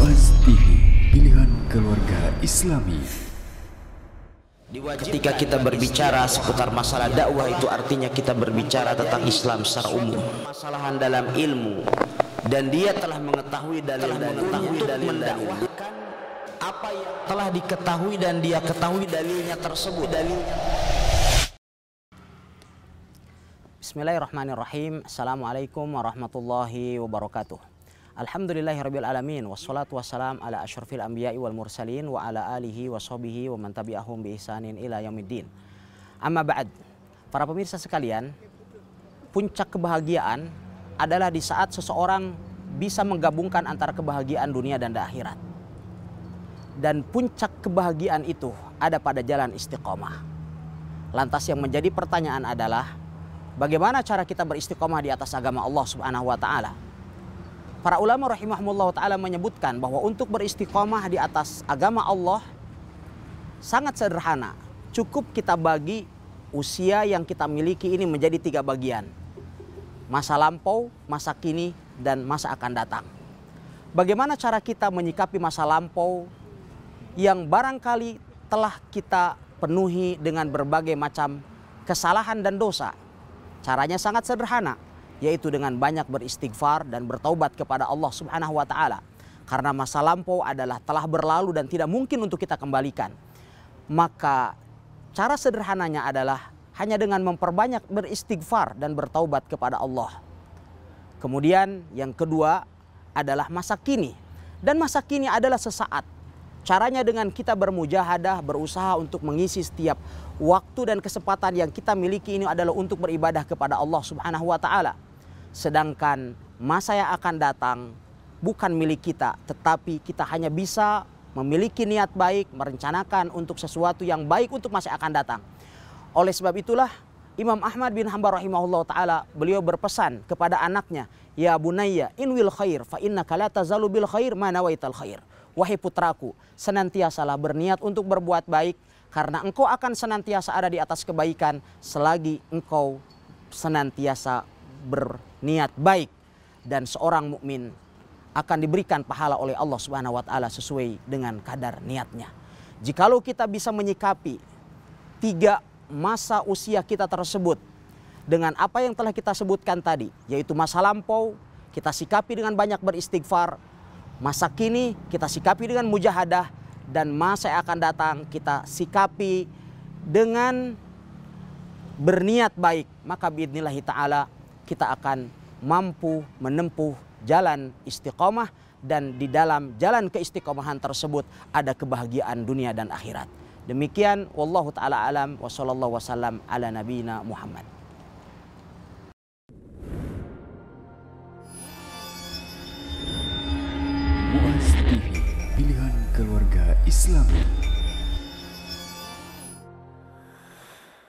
Muaz TV, pilihan keluarga Islami. Ketika kita berbicara seputar masalah dakwah itu artinya kita berbicara tentang Islam secara umum. Masalahan dalam ilmu dan dia telah mengetahui dan telah mengetahui dan mendakwahkan apa yang telah diketahui dan dia ketahui dalilnya tersebut dalilnya. Bismillahirrahmanirrahim. Assalamualaikum warahmatullahi wabarakatuh. Alhamdulillahirabbil alamin wassalatu wassalam ala asyrofil anbiya'i wal mursalin wa ala alihi washabihi wa man tabi'ahum bi ihsanin ila yaumiddin. Amma ba'd. Para pemirsa sekalian, puncak kebahagiaan adalah di saat seseorang bisa menggabungkan antara kebahagiaan dunia dan akhirat. Dan puncak kebahagiaan itu ada pada jalan istiqomah. Lantas yang menjadi pertanyaan adalah bagaimana cara kita beristiqomah di atas agama Allah Subhanahu wa taala? Para ulama rahimahumullah ta'ala menyebutkan bahwa untuk beristiqomah di atas agama Allah sangat sederhana. Cukup kita bagi usia yang kita miliki ini menjadi tiga bagian. Masa lampau, masa kini, dan masa akan datang. Bagaimana cara kita menyikapi masa lampau yang barangkali telah kita penuhi dengan berbagai macam kesalahan dan dosa? Caranya sangat sederhana yaitu dengan banyak beristighfar dan bertaubat kepada Allah Subhanahu wa taala. Karena masa lampau adalah telah berlalu dan tidak mungkin untuk kita kembalikan. Maka cara sederhananya adalah hanya dengan memperbanyak beristighfar dan bertaubat kepada Allah. Kemudian yang kedua adalah masa kini. Dan masa kini adalah sesaat. Caranya dengan kita bermujahadah, berusaha untuk mengisi setiap waktu dan kesempatan yang kita miliki ini adalah untuk beribadah kepada Allah Subhanahu wa taala. Sedangkan masa yang akan datang bukan milik kita, tetapi kita hanya bisa memiliki niat baik, merencanakan untuk sesuatu yang baik untuk masa yang akan datang. Oleh sebab itulah Imam Ahmad bin Hanbal rahimahullah taala beliau berpesan kepada anaknya, "Ya bunayya, in wil khair fa inna la tazalu bil khair ma nawaital khair." Wahai putraku, senantiasalah berniat untuk berbuat baik karena engkau akan senantiasa ada di atas kebaikan selagi engkau senantiasa berniat baik dan seorang mukmin akan diberikan pahala oleh Allah Subhanahu wa taala sesuai dengan kadar niatnya. Jikalau kita bisa menyikapi tiga masa usia kita tersebut dengan apa yang telah kita sebutkan tadi, yaitu masa lampau kita sikapi dengan banyak beristighfar, masa kini kita sikapi dengan mujahadah dan masa yang akan datang kita sikapi dengan berniat baik maka biidnillahi ta'ala kita akan mampu menempuh jalan istiqomah dan di dalam jalan keistiqomahan tersebut ada kebahagiaan dunia dan akhirat. Demikian wallahu taala alam wa sallallahu wasallam ala nabiyina Muhammad. Muas TV pilihan keluarga Islam.